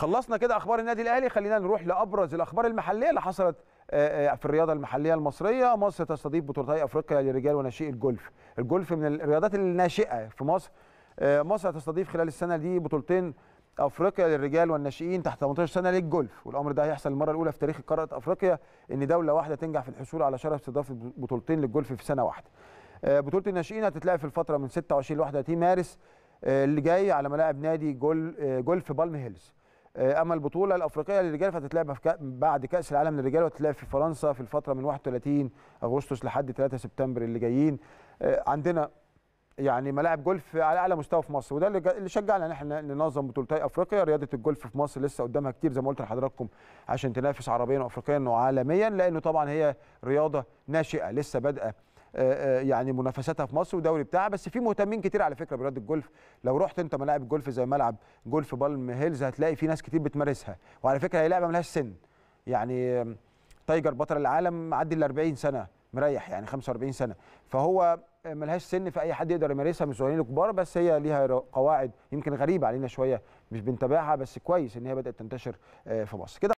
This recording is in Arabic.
خلصنا كده اخبار النادي الاهلي خلينا نروح لابرز الاخبار المحليه اللي حصلت آه، آه، في الرياضه المحليه المصريه مصر تستضيف بطولتي افريقيا للرجال وناشئي الجولف الجولف من الرياضات الناشئه في مصر آه، مصر تستضيف خلال السنه دي بطولتين افريقيا للرجال والناشئين تحت 18 سنه للجولف والامر ده هيحصل المره الاولى في تاريخ قاره افريقيا ان دوله واحده تنجح في الحصول على شرف استضافه بطولتين للجولف في سنه واحده بطوله الناشئين هتتلعب في الفتره من 26 ل 31 مارس اللي جاي على ملاعب نادي جول جولف بالم هيلز آه، اما البطوله الافريقيه للرجال فهتتلعب بعد كاس العالم للرجال وتتلعب في فرنسا في الفتره من 31 اغسطس لحد 3 سبتمبر اللي جايين آه، عندنا يعني ملاعب جولف على اعلى مستوى في مصر وده اللي شجعنا ان احنا ننظم بطولتي افريقيا رياضه الجولف في مصر لسه قدامها كتير زي ما قلت لحضراتكم عشان تنافس عربيا وافريقيا وعالميا لانه طبعا هي رياضه ناشئه لسه بادئه آه، آه، يعني منافساتها في مصر ودوري بتاعها بس في مهتمين كتير على فكره برياضه الجولف لو رحت انت ملاعب الجولف زي ملعب جولف بالم هيلز هتلاقي في ناس كتير بتمارسها وعلى فكره هي لعبه ملهاش سن يعني تايجر بطل العالم معدي ال 40 سنه مريح يعني 45 سنه فهو آه، ملهاش سن فاي حد يقدر يمارسها من الصغيرين الكبار بس هي ليها قواعد يمكن غريبه علينا شويه مش بنتابعها بس كويس ان هي بدات تنتشر في مصر كده